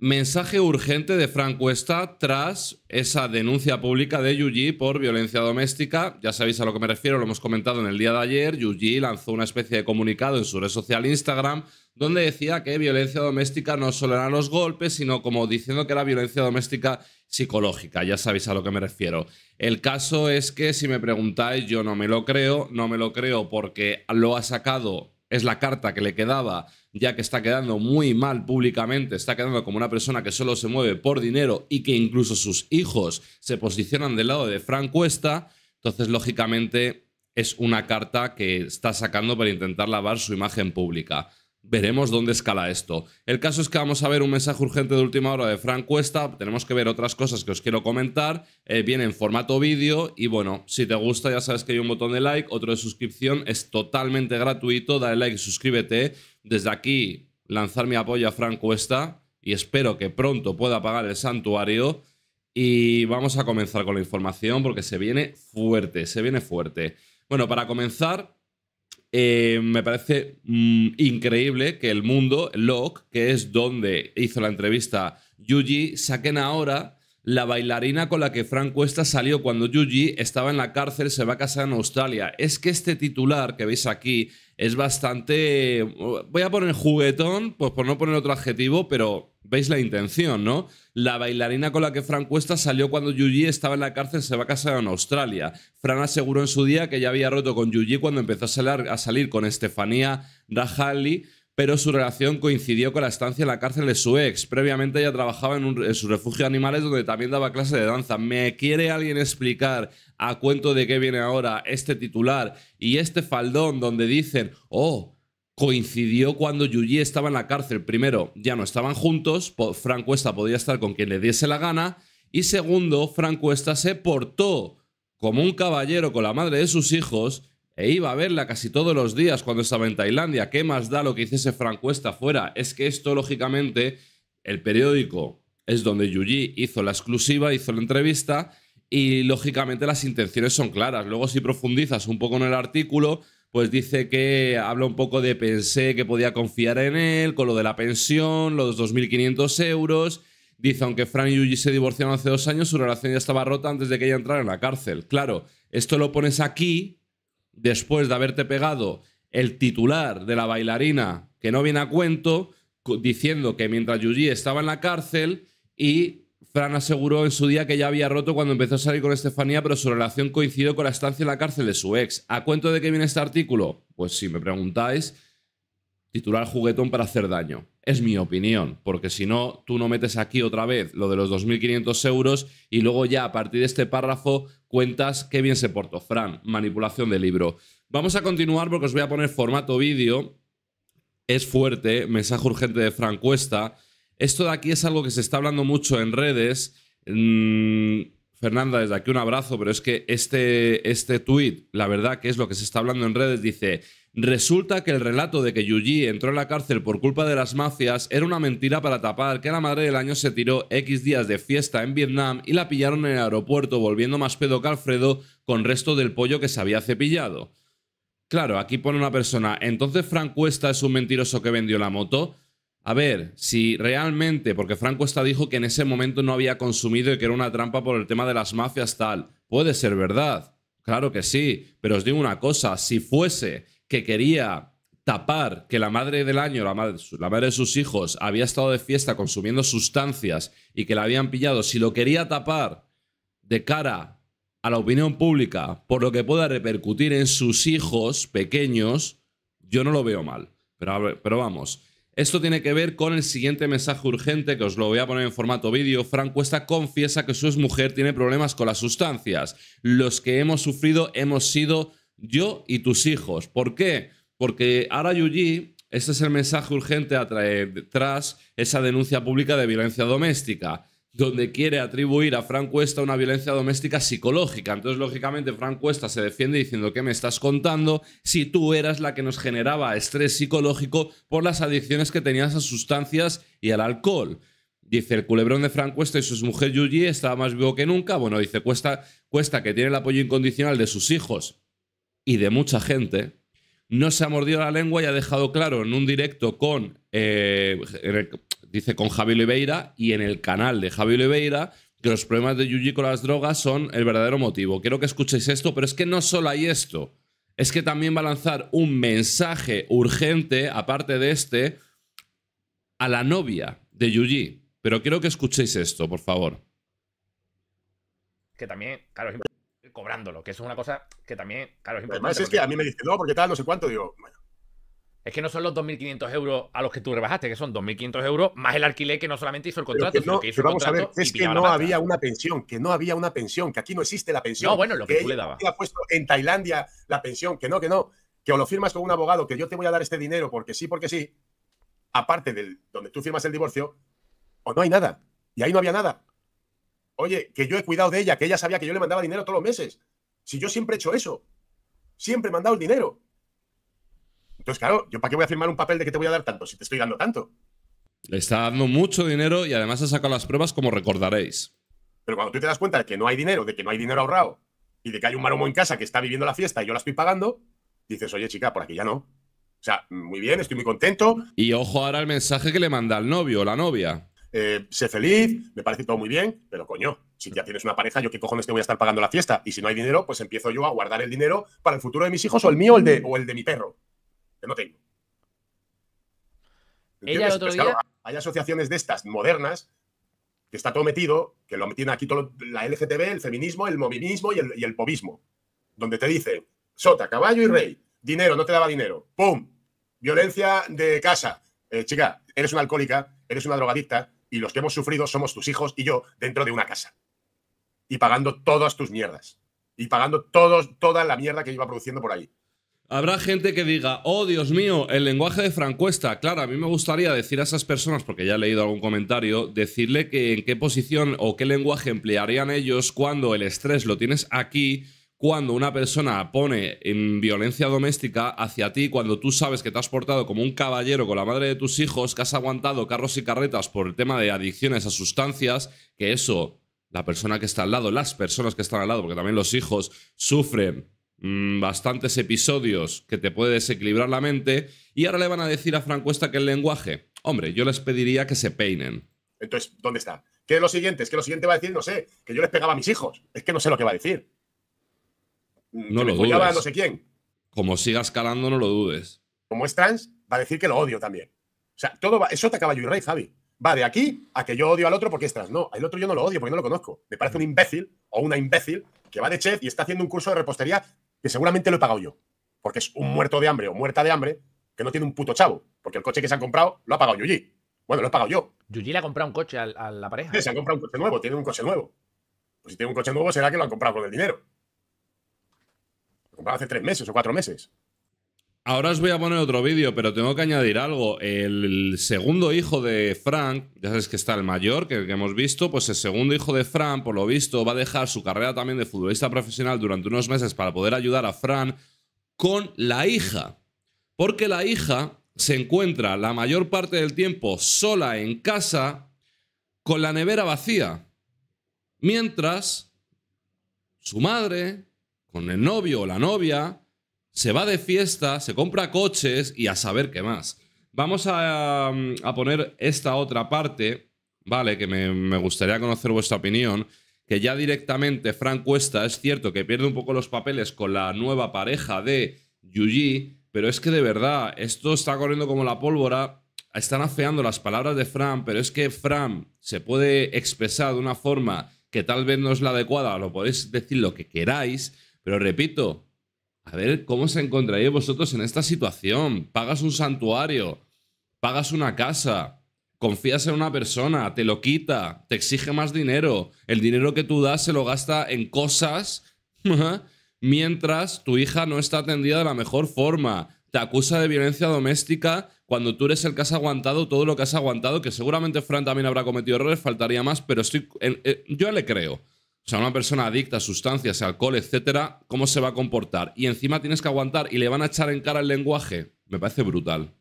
Mensaje urgente de Frank Cuesta tras esa denuncia pública de Yuji por violencia doméstica. Ya sabéis a lo que me refiero, lo hemos comentado en el día de ayer. Yuji lanzó una especie de comunicado en su red social Instagram donde decía que violencia doméstica no solo eran los golpes, sino como diciendo que era violencia doméstica psicológica. Ya sabéis a lo que me refiero. El caso es que si me preguntáis, yo no me lo creo, no me lo creo porque lo ha sacado, es la carta que le quedaba ya que está quedando muy mal públicamente, está quedando como una persona que solo se mueve por dinero y que incluso sus hijos se posicionan del lado de Frank Cuesta, entonces lógicamente es una carta que está sacando para intentar lavar su imagen pública. Veremos dónde escala esto. El caso es que vamos a ver un mensaje urgente de última hora de Frank Cuesta. Tenemos que ver otras cosas que os quiero comentar. Eh, viene en formato vídeo y bueno, si te gusta ya sabes que hay un botón de like, otro de suscripción. Es totalmente gratuito. Dale like, y suscríbete desde aquí, lanzar mi apoyo a Frank Cuesta y espero que pronto pueda pagar el santuario. Y vamos a comenzar con la información porque se viene fuerte, se viene fuerte. Bueno, para comenzar, eh, me parece mm, increíble que el mundo, Locke, que es donde hizo la entrevista Yuji, saquen ahora la bailarina con la que Frank Cuesta salió cuando Yuji estaba en la cárcel se va a casar en Australia. Es que este titular que veis aquí es bastante. Voy a poner juguetón, pues por no poner otro adjetivo, pero veis la intención, ¿no? La bailarina con la que Fran Cuesta salió cuando Yuji estaba en la cárcel se va a casar en Australia. Fran aseguró en su día que ya había roto con Yuji cuando empezó a salir, a salir con Estefanía Rajali pero su relación coincidió con la estancia en la cárcel de su ex. Previamente ella trabajaba en, su refugio de animales donde también daba clase de danza. ¿Me quiere alguien explicar a cuento de qué viene ahora este titular y este faldón donde dicen, oh, coincidió cuando Yuji estaba en la cárcel? Primero, ya no estaban juntos, Frank Cuesta podía estar con quien le diese la gana. Y segundo, Frank Cuesta se portó como un caballero con la madre de sus hijos e iba a verla casi todos los días cuando estaba en Tailandia. ¿Qué más da lo que hiciese Cuesta fuera? Es que esto, lógicamente, el periódico es donde Yuji hizo la exclusiva, hizo la entrevista y, lógicamente, las intenciones son claras. Luego, si profundizas un poco en el artículo, pues dice que habla un poco de pensé que podía confiar en él, con lo de la pensión, los 2.500 euros. Dice, aunque Frank y Yuji se divorciaron hace dos años, su relación ya estaba rota antes de que ella entrara en la cárcel. Claro, esto lo pones aquí después de haberte pegado el titular de la bailarina que no viene a cuento, diciendo que mientras Yuji estaba en la cárcel y Fran aseguró en su día que ya había roto cuando empezó a salir con Estefanía, pero su relación coincidió con la estancia en la cárcel de su ex. ¿A cuento de qué viene este artículo? Pues si me preguntáis, titular juguetón para hacer daño es mi opinión, porque si no, tú no metes aquí otra vez lo de los 2.500 euros y luego ya a partir de este párrafo cuentas qué bien se portó Fran, manipulación de libro. Vamos a continuar porque os voy a poner formato vídeo. Es fuerte, mensaje urgente de Fran Cuesta. Esto de aquí es algo que se está hablando mucho en redes. Mm, Fernanda, desde aquí un abrazo, pero es que este, este tuit, la verdad que es lo que se está hablando en redes, dice, resulta que el relato de que Yuji entró en la cárcel por culpa de las mafias era una mentira para tapar que la madre del año se tiró X días de fiesta en Vietnam y la pillaron en el aeropuerto volviendo más pedo que Alfredo con resto del pollo que se había cepillado. Claro, aquí pone una persona, entonces Frank Cuesta es un mentiroso que vendió la moto. A ver, si realmente, porque Franco está dijo que en ese momento no había consumido y que era una trampa por el tema de las mafias tal. Puede ser verdad, claro que sí, pero os digo una cosa, si fuese que quería tapar que la madre del año, la madre, de sus hijos, había estado de fiesta consumiendo sustancias y que la habían pillado, si lo quería tapar de cara a la opinión pública por lo que pueda repercutir en sus hijos pequeños, yo no lo veo mal. Pero, pero vamos, esto tiene que ver con el siguiente mensaje urgente que os lo voy a poner en formato vídeo. Franco Cuesta confiesa que su mujer tiene problemas con las sustancias. Los que hemos sufrido hemos sido yo y tus hijos. ¿Por qué? Porque ahora Yuji, este es el mensaje urgente tras esa denuncia pública de violencia doméstica donde quiere atribuir a Frank Cuesta una violencia doméstica psicológica. Entonces, lógicamente, Frank Cuesta se defiende diciendo ¿qué me estás contando si tú eras la que nos generaba estrés psicológico por las adicciones que tenías a sustancias y al alcohol. Dice, el culebrón de Frank Cuesta y su mujer Yuji estaba más vivo que nunca. Bueno, dice, Cuesta, Cuesta, que tiene el apoyo incondicional de sus hijos y de mucha gente, no se ha mordido la lengua y ha dejado claro en un directo con, eh, dice con Javi Oliveira y en el canal de Javi Oliveira que los problemas de Yuji con las drogas son el verdadero motivo. Quiero que escuchéis esto, pero es que no solo hay esto, es que también va a lanzar un mensaje urgente, aparte de este, a la novia de Yuji. Pero quiero que escuchéis esto, por favor. Que también, claro, es cobrándolo, que es una cosa que también, claro, es importante. Además es que a mí me dice, no, porque tal, no sé cuánto, digo, bueno, es que no son los 2.500 euros a los que tú rebajaste, que son 2.500 euros más el alquiler que no solamente hizo el contrato, sino que hizo el es que no había una pensión, que no había una pensión, que aquí no existe la pensión. No, bueno, lo que, tú le dabas. Ha puesto en Tailandia la pensión, que no, que no, que o lo firmas con un abogado, que yo te voy a dar este dinero porque sí, porque sí, aparte del donde tú firmas el divorcio, o no hay nada. Y ahí no había nada. Oye, que yo he cuidado de ella, que ella sabía que yo le mandaba dinero todos los meses. Si yo siempre he hecho eso, siempre he mandado el dinero. Entonces, claro, ¿yo para qué voy a firmar un papel de que te voy a dar tanto si te estoy dando tanto? Le está dando mucho dinero y además ha sacado las pruebas, como recordaréis. Pero cuando tú te das cuenta de que no hay dinero, de que no hay dinero ahorrado y de que hay un maromo en casa que está viviendo la fiesta y yo la estoy pagando, dices, oye, chica, por aquí ya no. O sea, muy bien, estoy muy contento. Y ojo ahora el mensaje que le manda al novio o la novia. Eh, sé feliz, me parece todo muy bien, pero coño, si ya tienes una pareja, ¿yo qué cojones te voy a estar pagando la fiesta? Y si no hay dinero, pues empiezo yo a guardar el dinero para el futuro de mis hijos o el mío el o el de mi perro no tengo. Pues hay asociaciones de estas modernas que está todo metido, que lo tiene aquí todo la LGTB, el feminismo, el movimismo y el, y pobismo, donde te dice sota, caballo y rey, dinero, no te daba dinero, ¡pum! Violencia de casa, eh, chica, eres una alcohólica, eres una drogadicta y los que hemos sufrido somos tus hijos y yo dentro de una casa y pagando todas tus mierdas y pagando toda la mierda que iba produciendo por ahí. Habrá gente que diga, oh Dios mío, el lenguaje de Francuesta. Claro, a mí me gustaría decir a esas personas, porque ya he leído algún comentario, decirle que en qué posición o qué lenguaje emplearían ellos cuando el estrés lo tienes aquí, cuando una persona pone en violencia doméstica hacia ti, cuando tú sabes que te has portado como un caballero con la madre de tus hijos, que has aguantado carros y carretas por el tema de adicciones a sustancias, que eso, la persona que está al lado, las personas que están al lado, porque también los hijos sufren Mm, bastantes episodios que te puede desequilibrar la mente. Y ahora le van a decir a Franco Cuesta que el lenguaje. Hombre, yo les pediría que se peinen. Entonces, ¿dónde está? ¿Qué es lo siguiente? Es que lo siguiente va a decir, no sé, que yo les pegaba a mis hijos. Es que no sé lo que va a decir. Mm, no lo dudes. no sé quién. Como siga escalando, no lo dudes. Como es trans, va a decir que lo odio también. O sea, todo va, eso te acaba yo y rey, Javi. Va de aquí a que yo odio al otro porque es trans. No, al otro yo no lo odio porque no lo conozco. Me parece un imbécil o una imbécil que va de chef y está haciendo un curso de repostería que seguramente lo he pagado yo, porque es un mm. muerto de hambre o muerta de hambre que no tiene un puto chavo, porque el coche que se han comprado lo ha pagado Yuji. Bueno, lo he pagado yo. Yuji le ha comprado un coche a, la pareja. Sí, se han comprado un coche nuevo, tiene un coche nuevo. Pues si tiene un coche nuevo, será que lo han comprado con el dinero. Lo comprado hace tres meses o cuatro meses. Ahora os voy a poner otro vídeo, pero tengo que añadir algo. El segundo hijo de Frank, ya sabes que está el mayor, que, hemos visto, pues el segundo hijo de Frank, por lo visto, va a dejar su carrera también de futbolista profesional durante unos meses para poder ayudar a Frank con la hija. Porque la hija se encuentra la mayor parte del tiempo sola en casa con la nevera vacía. Mientras su madre, con el novio o la novia, se va de fiesta, se compra coches y a saber qué más. Vamos a, mm, poner esta otra parte, ¿vale? Que me, gustaría conocer vuestra opinión. Que ya directamente Fran Cuesta es cierto que pierde un poco los papeles con la nueva pareja de Yuji, pero es que de verdad, esto está corriendo como la pólvora. Están afeando las palabras de Fran, pero es que Fran se puede expresar de una forma que tal vez no es la adecuada, lo podéis decir lo que queráis, pero repito, a ver cómo se encontraríais vosotros en esta situación. Pagas un santuario, pagas una casa, confías en una persona, te lo quita, te exige más dinero, el dinero que tú das se lo gasta en cosas, ¿eh? mientras tu hija no está atendida de la mejor forma, te acusa de violencia doméstica cuando tú eres el que has aguantado todo lo que has aguantado, que seguramente Fran también habrá cometido errores, faltaría más, pero estoy, eh, eh, yo le creo. O sea, una persona adicta a sustancias, alcohol, etcétera, ¿cómo se va a comportar? Y encima tienes que aguantar y le van a echar en cara el lenguaje. Me parece brutal.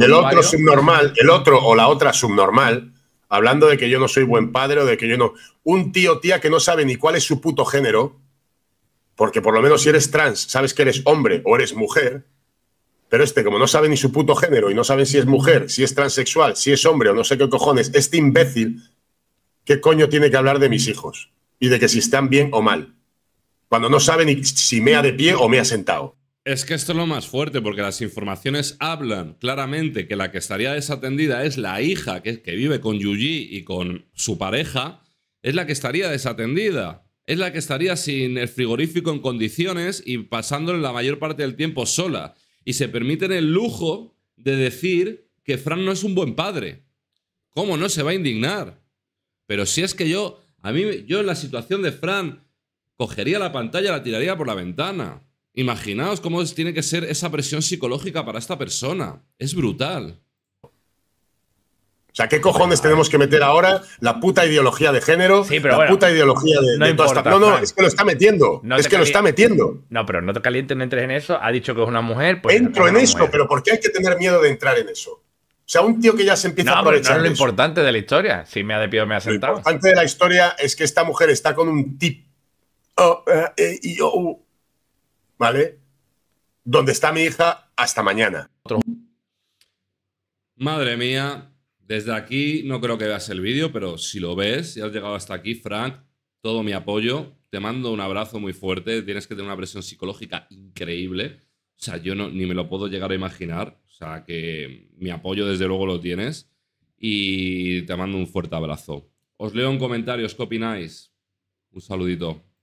el otro subnormal, el otro o la otra subnormal, hablando de que yo no soy buen padre o de que yo no. Un tío tía que no sabe ni cuál es su puto género, porque por lo menos si eres trans, sabes que eres hombre o eres mujer. Pero este, como no sabe ni su puto género y no sabe si es mujer, si es transexual, si es hombre o no sé qué cojones, este imbécil, ¿qué coño tiene que hablar de mis hijos? y de que si están bien o mal. Cuando no saben si si ha de pie o me ha sentado. Es que esto es lo más fuerte, porque las informaciones hablan claramente que la que estaría desatendida es la hija que, que vive con Yuji y con su pareja, es la que estaría desatendida. Es la que estaría sin el frigorífico en condiciones y pasándole la mayor parte del tiempo sola. Y se permiten el lujo de decir que Fran no es un buen padre. ¿Cómo no se va a indignar? Pero si es que yo a mí, yo en la situación de Fran, cogería la pantalla la tiraría por la ventana. Imaginaos cómo tiene que ser esa presión psicológica para esta persona. Es brutal. O sea, ¿qué cojones tenemos que meter ahora? La puta ideología de género, la puta ideología de, no No, es que lo está metiendo. No es que lo está metiendo. No, pero no te calientes, no entres en eso. Ha dicho que es una mujer. Pues Entro en eso, pero ¿por qué hay que tener miedo de entrar en eso? O sea, un tío que ya se empieza a aprovechar. No es lo importante de la historia. Si me ha pido, me ha sentado. Lo importante de la historia es que esta mujer está con un tip. Eh, e, ¿Vale? Donde está mi hija hasta mañana. Madre mía, desde aquí no creo que veas el vídeo, pero si lo ves, y has llegado hasta aquí, Frank, todo mi apoyo. Te mando un abrazo muy fuerte. Tienes que tener una presión psicológica increíble o sea, yo no, ni me lo puedo llegar a imaginar. O sea, que mi apoyo desde luego lo tienes. Y te mando un fuerte abrazo. Os leo en comentarios qué opináis. Un saludito.